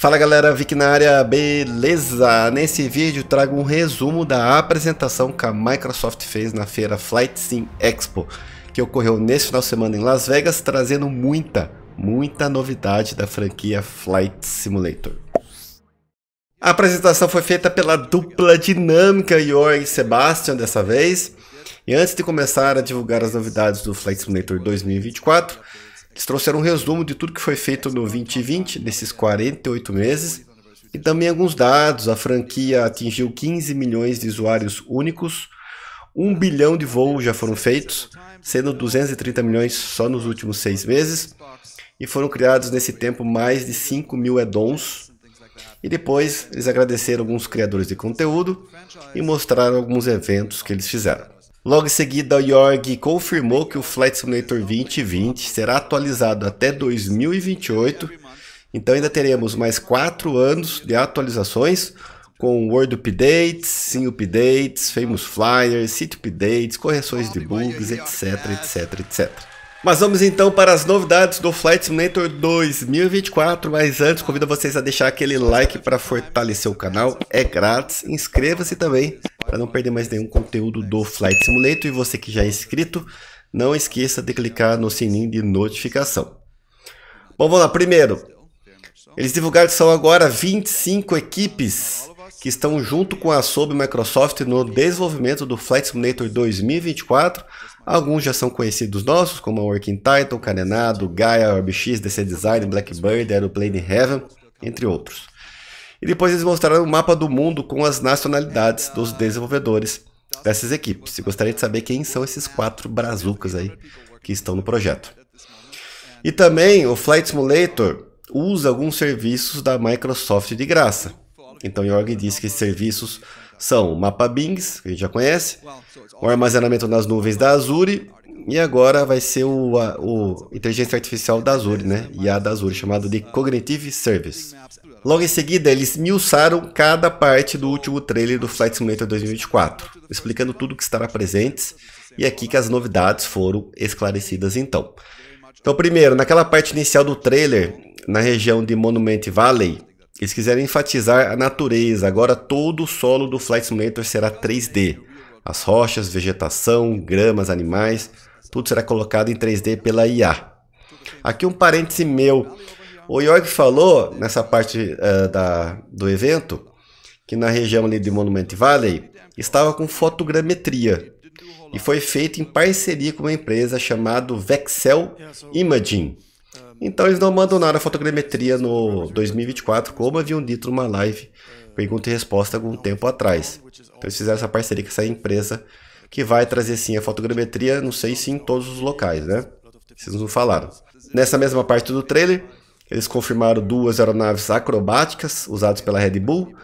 Fala galera, Vic na área, beleza? Nesse vídeo trago um resumo da apresentação que a Microsoft fez na feira Flight Sim Expo, que ocorreu nesse final de semana em Las Vegas, trazendo muita, muita novidade da franquia Flight Simulator. A apresentação foi feita pela dupla dinâmica Jorg e Sebastian dessa vez, e antes de começar a divulgar as novidades do Flight Simulator 2024, eles trouxeram um resumo de tudo que foi feito no 2020, nesses 48 meses, e também alguns dados. A franquia atingiu 15 milhões de usuários únicos, 1 bilhão de voos já foram feitos, sendo 230 milhões só nos últimos seis meses, e foram criados nesse tempo mais de 5 mil addons. E depois eles agradeceram alguns criadores de conteúdo e mostraram alguns eventos que eles fizeram. Logo em seguida, o IORG confirmou que o Flight Simulator 2020 será atualizado até 2028. Então ainda teremos mais 4 anos de atualizações com Word Updates, Sim Updates, Famous Flyers, City Updates, correções de bugs, etc, etc, etc. Mas vamos então para as novidades do Flight Simulator 2024, mas antes convido vocês a deixar aquele like para fortalecer o canal, é grátis, inscreva-se também para não perder mais nenhum conteúdo do Flight Simulator. E você que já é inscrito, não esqueça de clicar no sininho de notificação. Bom, vamos lá. Primeiro, eles divulgaram que são agora 25 equipes que estão junto com a SOB Microsoft no desenvolvimento do Flight Simulator 2024. Alguns já são conhecidos nossos, como a Working Title, Carenado, Gaia, OrbX, DC Design, Blackbird, Aeroplane Heaven, entre outros. E depois eles mostraram o mapa do mundo com as nacionalidades dos desenvolvedores dessas equipes. E gostaria de saber quem são esses quatro brazucas aí que estão no projeto. E também o Flight Simulator usa alguns serviços da Microsoft de graça. Então Jorg disse que esses serviços são o mapa Bings, que a gente já conhece, o armazenamento nas nuvens da Azure e agora vai ser o, a, o inteligência artificial da Azure, né? IA da Azure, chamado de Cognitive Service. Logo em seguida, eles miuçaram cada parte do último trailer do Flight Simulator 2024, explicando tudo que estará presente e aqui que as novidades foram esclarecidas então. Então, primeiro, naquela parte inicial do trailer, na região de Monument Valley, eles quiseram enfatizar a natureza. Agora todo o solo do Flight Simulator será 3D. As rochas, vegetação, gramas, animais, tudo será colocado em 3D pela IA. Aqui um parêntese meu. O York falou, nessa parte uh, da, do evento, que na região ali de Monument Valley estava com fotogrametria e foi feito em parceria com uma empresa chamada Vexel Imaging. Então eles não abandonaram a fotogrametria no 2024, como haviam dito numa live pergunta e resposta algum tempo atrás. Então eles fizeram essa parceria com essa empresa que vai trazer sim a fotogrametria, não sei se em todos os locais, né? Vocês não falaram. Nessa mesma parte do trailer, eles confirmaram duas aeronaves acrobáticas usadas pela Red Bull,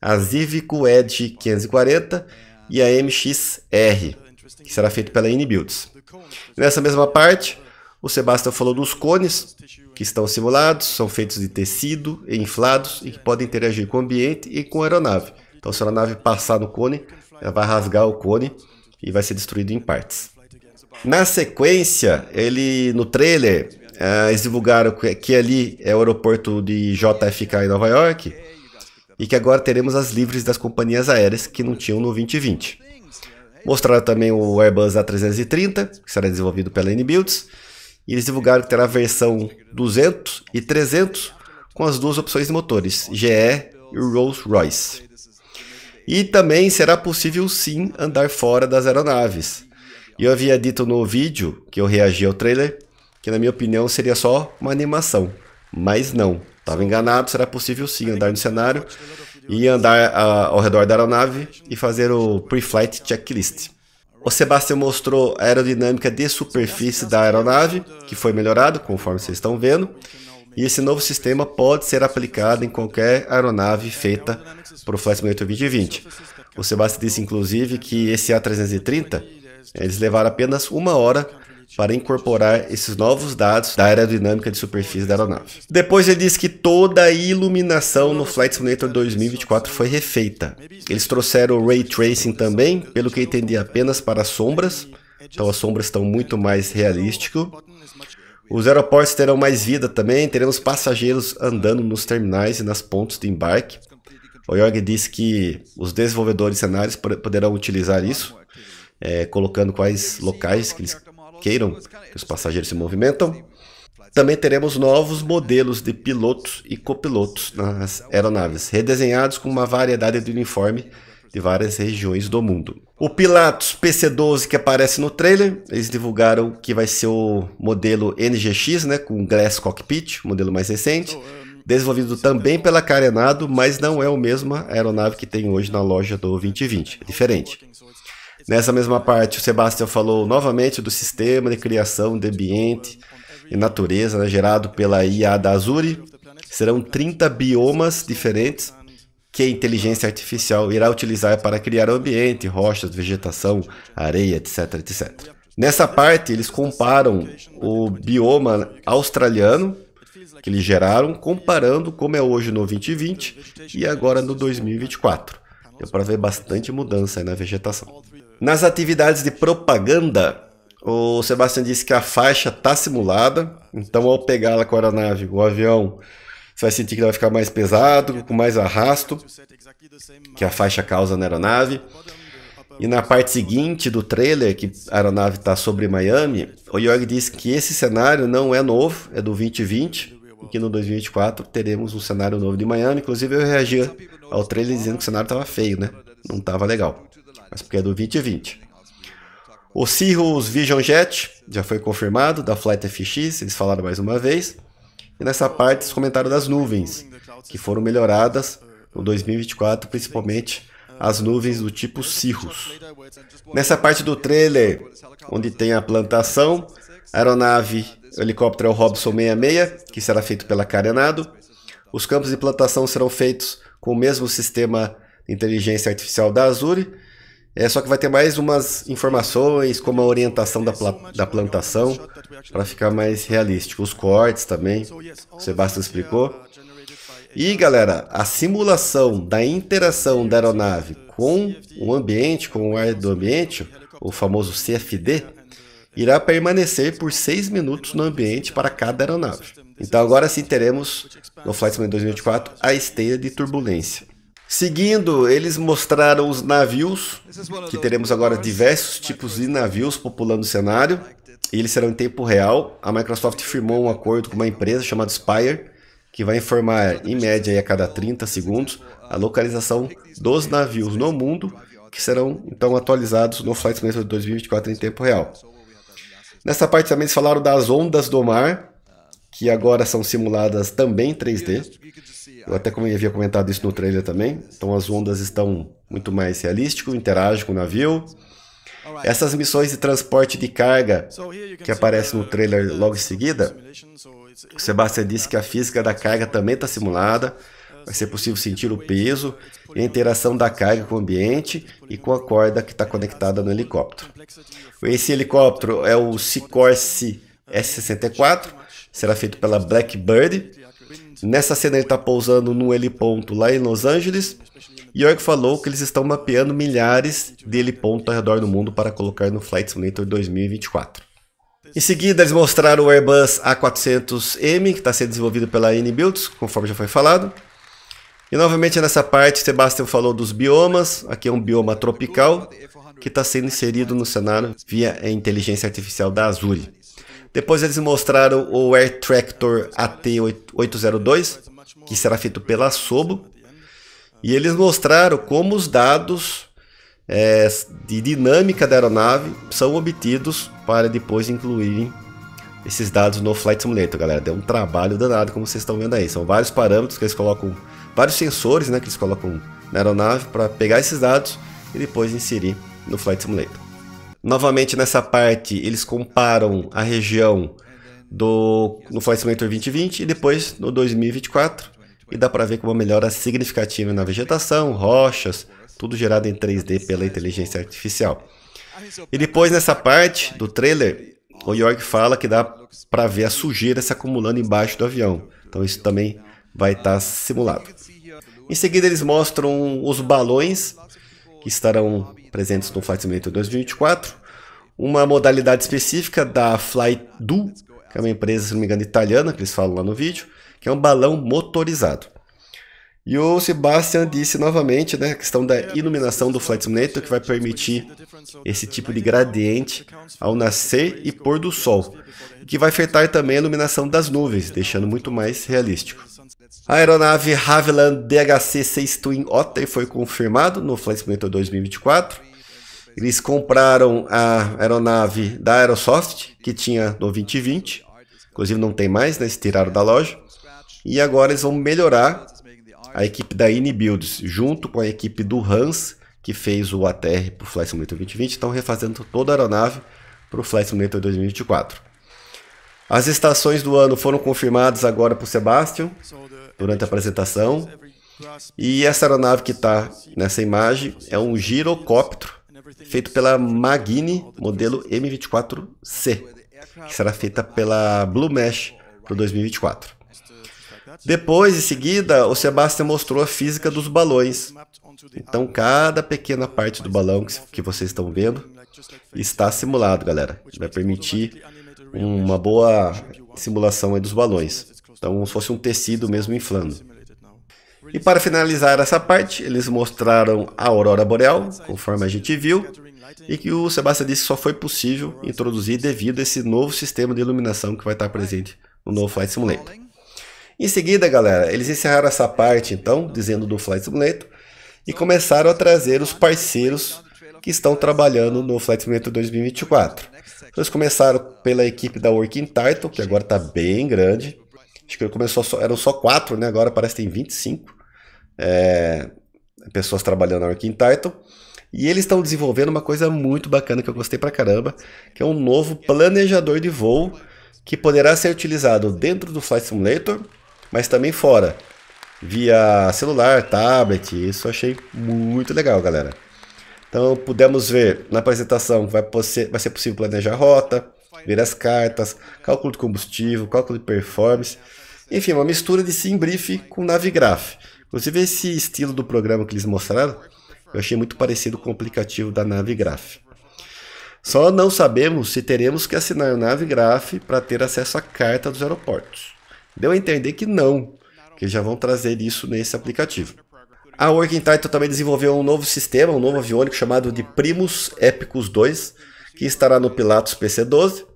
a Zivico Edge 540 e a MX-R, que será feita pela Inbuilds. Nessa mesma parte, o Sebastião falou dos cones, que estão simulados, são feitos de tecido e inflados e que podem interagir com o ambiente e com a aeronave. Então, se a aeronave passar no cone, ela vai rasgar o cone e vai ser destruído em partes. Na sequência, ele no trailer Uh, eles divulgaram que, que ali é o aeroporto de JFK em Nova York e que agora teremos as livres das companhias aéreas que não tinham no 2020. Mostraram também o Airbus A330, que será desenvolvido pela N-Builds, e eles divulgaram que terá a versão 200 e 300 com as duas opções de motores, GE e Rolls-Royce. E também será possível sim andar fora das aeronaves. Eu havia dito no vídeo que eu reagi ao trailer que na minha opinião seria só uma animação. Mas não, estava enganado, será possível sim andar no cenário e andar ah, ao redor da aeronave e fazer o pre-flight checklist. O Sebastião mostrou a aerodinâmica de superfície da aeronave, que foi melhorado, conforme vocês estão vendo. E esse novo sistema pode ser aplicado em qualquer aeronave feita para o Flight Simulator 2020. O Sebastião disse, inclusive, que esse A330, eles levaram apenas uma hora para incorporar esses novos dados da aerodinâmica de superfície da aeronave. Depois ele diz que toda a iluminação no Flight Simulator 2024 foi refeita. Eles trouxeram o Ray Tracing também, pelo que entendi apenas para sombras, então as sombras estão muito mais realísticas. Os aeroportos terão mais vida também, teremos passageiros andando nos terminais e nas pontas de embarque. O Jorg disse que os desenvolvedores cenários poderão utilizar isso, é, colocando quais locais que eles queiram que os passageiros se movimentam. Também teremos novos modelos de pilotos e copilotos nas aeronaves, redesenhados com uma variedade de uniforme de várias regiões do mundo. O Pilatus PC12 que aparece no trailer, eles divulgaram que vai ser o modelo NGX, né, com Glass Cockpit, modelo mais recente, desenvolvido também pela Carenado, mas não é o mesmo aeronave que tem hoje na loja do 2020, é diferente. Nessa mesma parte, o Sebastião falou novamente do sistema de criação de ambiente e natureza né, gerado pela IA da Azure. Serão 30 biomas diferentes que a inteligência artificial irá utilizar para criar ambiente, rochas, vegetação, areia, etc, etc. Nessa parte, eles comparam o bioma australiano que eles geraram, comparando como é hoje no 2020 e agora no 2024. Deu para ver bastante mudança na vegetação. Nas atividades de propaganda, o Sebastião disse que a faixa está simulada, então ao pegá-la com a aeronave, o avião, você vai sentir que vai ficar mais pesado, com mais arrasto, que a faixa causa na aeronave. E na parte seguinte do trailer, que a aeronave está sobre Miami, o Jorg disse que esse cenário não é novo, é do 2020, e que no 2024 teremos um cenário novo de Miami. Inclusive eu reagi ao trailer dizendo que o cenário estava feio, né? Não estava legal mas porque é do 2020. O Cirrus Vision Jet já foi confirmado, da Flight FX, eles falaram mais uma vez. E nessa parte, os comentários das nuvens, que foram melhoradas no 2024, principalmente as nuvens do tipo cirros. Nessa parte do trailer, onde tem a plantação, a aeronave o helicóptero é o Robson 66, que será feito pela Carenado. Os campos de plantação serão feitos com o mesmo sistema de inteligência artificial da Azure é só que vai ter mais umas informações, como a orientação da, pla da plantação, para ficar mais realístico. Os cortes também, o Sebastião explicou. E galera, a simulação da interação da aeronave com o ambiente, com o ar do ambiente, o famoso CFD, irá permanecer por seis minutos no ambiente para cada aeronave. Então agora sim teremos no Flight Simulator 2024 a esteira de turbulência. Seguindo, eles mostraram os navios, que teremos agora diversos tipos de navios populando o cenário, e eles serão em tempo real. A Microsoft firmou um acordo com uma empresa chamada Spire, que vai informar, em média, a cada 30 segundos, a localização dos navios no mundo, que serão então atualizados no Flight Simulator 2024 em tempo real. Nessa parte também eles falaram das ondas do mar, que agora são simuladas também em 3D. Eu até como eu havia comentado isso no trailer também. Então as ondas estão muito mais realísticas, interagem com o navio. Essas missões de transporte de carga que aparecem no trailer logo em seguida, o Sebastian disse que a física da carga também está simulada. Vai ser possível sentir o peso e a interação da carga com o ambiente e com a corda que está conectada no helicóptero. Esse helicóptero é o Sicorce S64, será feito pela Blackbird. Nessa cena ele está pousando num heliponto lá em Los Angeles. E York falou que eles estão mapeando milhares de helipontos ao redor do mundo para colocar no Flight Simulator 2024. Em seguida, eles mostraram o Airbus A400M, que está sendo desenvolvido pela N-Builds, conforme já foi falado. E novamente nessa parte, Sebastian falou dos biomas. Aqui é um bioma tropical que está sendo inserido no cenário via a inteligência artificial da Azure. Depois eles mostraram o Air Tractor AT802, que será feito pela Sobo. E eles mostraram como os dados é, de dinâmica da aeronave são obtidos para depois incluírem esses dados no Flight Simulator, galera. Deu um trabalho danado, como vocês estão vendo aí. São vários parâmetros que eles colocam, vários sensores né, que eles colocam na aeronave para pegar esses dados e depois inserir no Flight Simulator. Novamente nessa parte, eles comparam a região do no fornecimento 2020 e depois no 2024 e dá para ver com uma melhora significativa na vegetação, rochas, tudo gerado em 3D pela inteligência artificial. E depois nessa parte do trailer, o York fala que dá para ver a sujeira se acumulando embaixo do avião. Então isso também vai estar tá simulado. Em seguida eles mostram os balões que estarão presentes no Flight Simulator 2024, uma modalidade específica da Flydu, que é uma empresa, se não me engano, italiana, que eles falam lá no vídeo, que é um balão motorizado. E o Sebastian disse novamente né, a questão da iluminação do Flight Simulator, que vai permitir esse tipo de gradiente ao nascer e pôr do sol, que vai afetar também a iluminação das nuvens, deixando muito mais realístico. A aeronave Havilland DHC-6 Twin Otter foi confirmado no Flight Simulator 2024. Eles compraram a aeronave da Aerosoft, que tinha no 2020. Inclusive não tem mais, né? Eles tiraram da loja. E agora eles vão melhorar a equipe da IniBuilds, junto com a equipe do Hans, que fez o ATR para o Flight Simulator 2020. Estão refazendo toda a aeronave para o Flight Simulator 2024. As estações do ano foram confirmadas agora para o Sebastian durante a apresentação. E essa aeronave que está nessa imagem é um girocóptero feito pela Magini, modelo M24C, que será feita pela Blue Mesh para 2024. Depois, em seguida, o Sebastian mostrou a física dos balões. Então, cada pequena parte do balão que, que vocês estão vendo está simulado, galera. Vai permitir uma boa simulação dos balões. Então, como se fosse um tecido mesmo inflando. E para finalizar essa parte, eles mostraram a aurora boreal, conforme a gente viu, e que o Sebastião disse que só foi possível introduzir devido a esse novo sistema de iluminação que vai estar presente no novo Flight Simulator. Em seguida, galera, eles encerraram essa parte, então, dizendo do Flight Simulator, e começaram a trazer os parceiros que estão trabalhando no Flight Simulator 2024. Eles começaram pela equipe da Working Title, que agora está bem grande, Acho que começou só, eram só quatro, né? Agora parece que tem 25 é, eh, pessoas trabalhando na Working Title. E eles estão desenvolvendo uma coisa muito bacana que eu gostei pra caramba, que é um novo planejador de voo que poderá ser utilizado dentro do Flight Simulator, mas também fora, via celular, tablet. Isso eu achei muito legal, galera. Então pudemos ver na apresentação que vai, vai ser possível planejar rota, ver as cartas, cálculo de combustível, cálculo de performance. Enfim, é uma mistura de brief com Navigraph. Inclusive, esse estilo do programa que eles mostraram, eu achei muito parecido com o aplicativo da Navigraph. Só não sabemos se teremos que assinar o Navigraph para ter acesso à carta dos aeroportos. Deu a entender que não, que já vão trazer isso nesse aplicativo. A Working Title também desenvolveu um novo sistema, um novo aviônico chamado de Primus Epicus 2, que estará no Pilatus PC12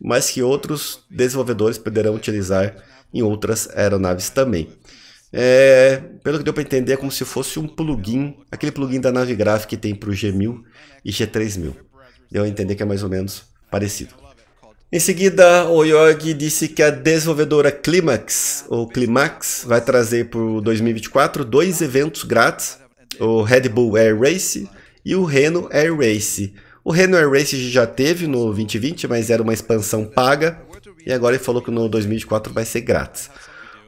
mas que outros desenvolvedores poderão utilizar em outras aeronaves também. É, pelo que deu para entender, é como se fosse um plugin, aquele plugin da gráfica que tem para o G1000 e G3000. Deu a entender que é mais ou menos parecido. Em seguida, o Yorg disse que a desenvolvedora Climax, ou Climax, vai trazer para 2024 dois eventos grátis, o Red Bull Air Race e o Reno Air Race. O Renner Race já teve no 2020, mas era uma expansão paga. E agora ele falou que no 2024 vai ser grátis.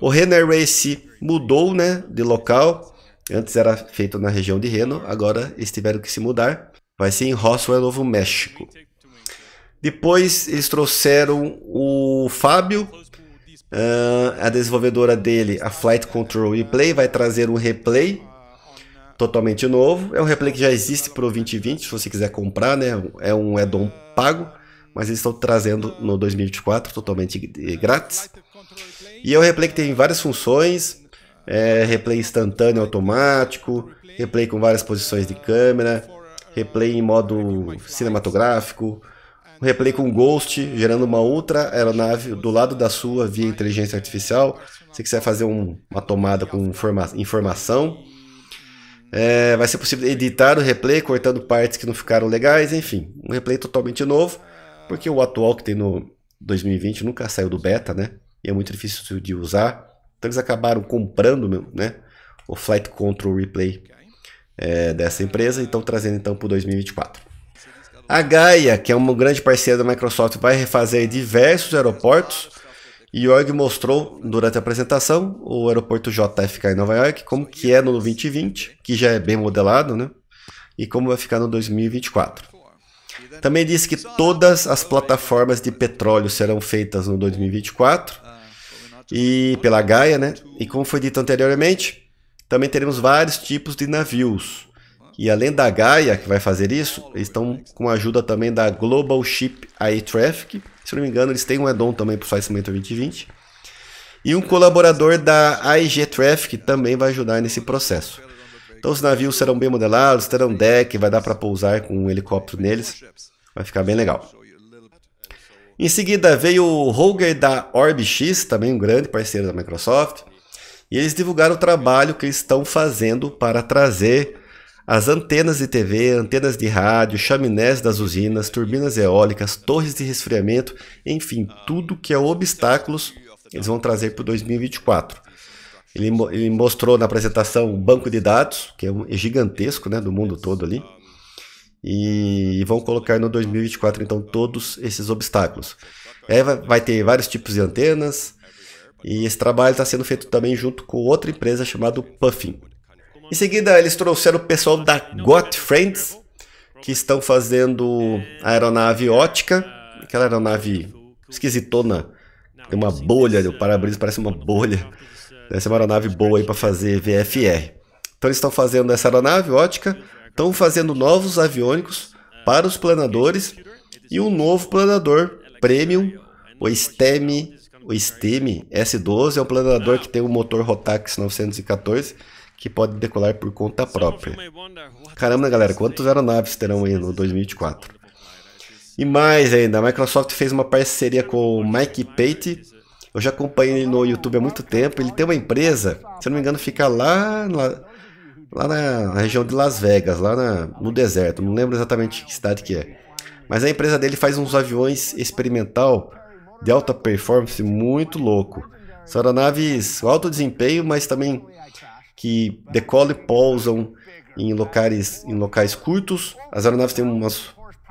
O Renner Race mudou né, de local. Antes era feito na região de Reno, agora eles tiveram que se mudar. Vai ser em Roswell, Novo México. Depois eles trouxeram o Fábio, uh, a desenvolvedora dele, a Flight Control Replay, vai trazer um replay totalmente novo. É um replay que já existe para o 2020, se você quiser comprar, né? É um add-on pago, mas eles estão trazendo no 2024 totalmente eh, grátis. E é um replay que tem várias funções, é replay instantâneo automático, replay com várias posições de câmera, replay em modo cinematográfico, um replay com Ghost, gerando uma outra aeronave do lado da sua via inteligência artificial. Se você quiser fazer um, uma tomada com informação, é, vai ser possível editar o replay, cortando partes que não ficaram legais, enfim, um replay totalmente novo, porque o atual que tem no 2020 nunca saiu do beta, né? E é muito difícil de usar. Então eles acabaram comprando, né? O Flight Control Replay é, dessa empresa, então trazendo então para 2024. A Gaia, que é um grande parceiro da Microsoft, vai refazer diversos aeroportos Jorg mostrou durante a apresentação o aeroporto JFK em Nova York, como que é no 2020, que já é bem modelado, né? E como vai ficar no 2024. Também disse que todas as plataformas de petróleo serão feitas no 2024 e pela Gaia, né? E como foi dito anteriormente, também teremos vários tipos de navios. E além da Gaia que vai fazer isso, eles estão com a ajuda também da Global Ship Air Traffic, se não me engano, eles têm um add-on também para o Slice 2020. E um colaborador da IG Traffic também vai ajudar nesse processo. Então os navios serão bem modelados, terão deck, vai dar para pousar com um helicóptero neles. Vai ficar bem legal. Em seguida veio o Holger da OrbX, também um grande parceiro da Microsoft. E eles divulgaram o trabalho que eles estão fazendo para trazer as antenas de TV, antenas de rádio, chaminés das usinas, turbinas eólicas, torres de resfriamento, enfim, tudo que é obstáculos, eles vão trazer para 2024. Ele, ele mostrou na apresentação um banco de dados, que é, um, é gigantesco né, do mundo todo ali, e, e vão colocar no 2024, então, todos esses obstáculos. É, vai ter vários tipos de antenas, e esse trabalho está sendo feito também junto com outra empresa chamada Puffin. Em seguida, eles trouxeram o pessoal da Got Friends, que estão fazendo a aeronave ótica, aquela aeronave esquisitona, tem uma bolha, o para-brisa parece uma bolha. Essa é uma aeronave boa aí para fazer VFR. Então eles estão fazendo essa aeronave ótica, estão fazendo novos aviônicos para os planadores e um novo planador premium, o STEM, o STEM S12 é um planador que tem um motor Rotax 914 que pode decolar por conta própria. Tá Caramba, galera, quantas aeronaves terão aí no 2024? É tá e mais ainda, a Microsoft fez uma parceria com o Mike Pate. Eu já acompanho ele no YouTube há muito tempo. Ele tem uma empresa, se não me engano, fica lá, lá, lá na região de Las Vegas, lá na, no deserto. Não lembro exatamente que cidade que é. Mas a empresa dele faz uns aviões experimental de alta performance muito louco. São aeronaves com alto desempenho, mas também que decolam e pousam em locais, em locais curtos. As aeronaves têm umas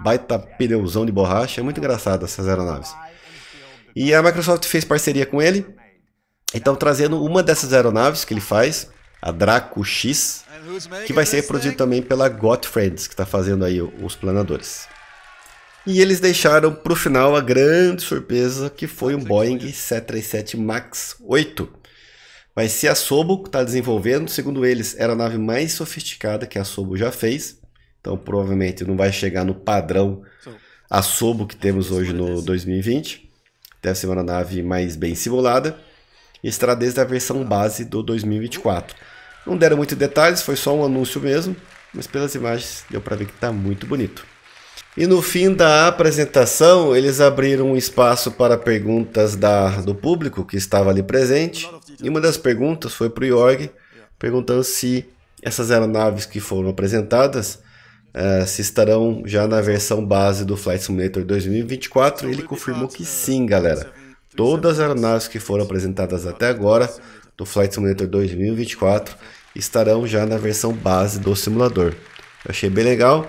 baita pneuzão de borracha. É muito engraçado essas aeronaves. E a Microsoft fez parceria com ele. Então trazendo uma dessas aeronaves que ele faz, a Draco X, que vai ser produzida também pela Got Friends, que está fazendo aí os planadores. E eles deixaram para o final a grande surpresa que foi um Boeing 737 MAX 8 Vai ser a Sobo que está desenvolvendo. Segundo eles, era a nave mais sofisticada que a Sobo já fez. Então, provavelmente não vai chegar no padrão a Sobo que temos hoje no 2020. Deve ser uma nave mais bem simulada. E estará desde a versão base do 2024. Não deram muitos detalhes, foi só um anúncio mesmo. Mas pelas imagens deu para ver que está muito bonito. E no fim da apresentação, eles abriram um espaço para perguntas da, do público que estava ali presente. E uma das perguntas foi para o Jorg, perguntando se essas aeronaves que foram apresentadas uh, se estarão já na versão base do Flight Simulator 2024. E ele confirmou que sim, galera. Todas as aeronaves que foram apresentadas até agora do Flight Simulator 2024 estarão já na versão base do simulador. Eu achei bem legal.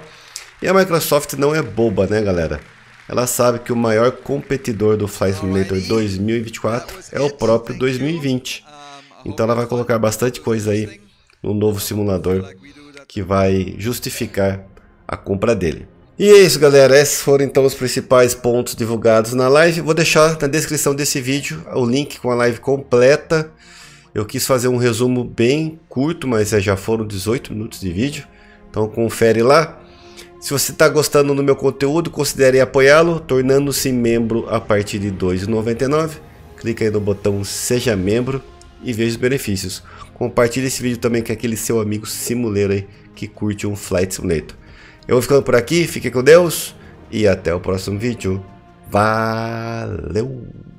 E a Microsoft não é boba, né, galera? Ela sabe que o maior competidor do Flight Simulator 2024 é o próprio 2020. Então ela vai colocar bastante coisa aí no novo simulador que vai justificar a compra dele. E é isso galera, esses foram então os principais pontos divulgados na live. Vou deixar na descrição desse vídeo o link com a live completa. Eu quis fazer um resumo bem curto, mas é, já foram 18 minutos de vídeo. Então confere lá. Se você está gostando do meu conteúdo, considere apoiá-lo tornando-se membro a partir de R$ 2,99. Clique aí no botão Seja Membro e veja os benefícios. Compartilhe esse vídeo também com aquele seu amigo simuleiro aí que curte um Flight Simulator. Eu vou ficando por aqui, fique com Deus e até o próximo vídeo. Valeu!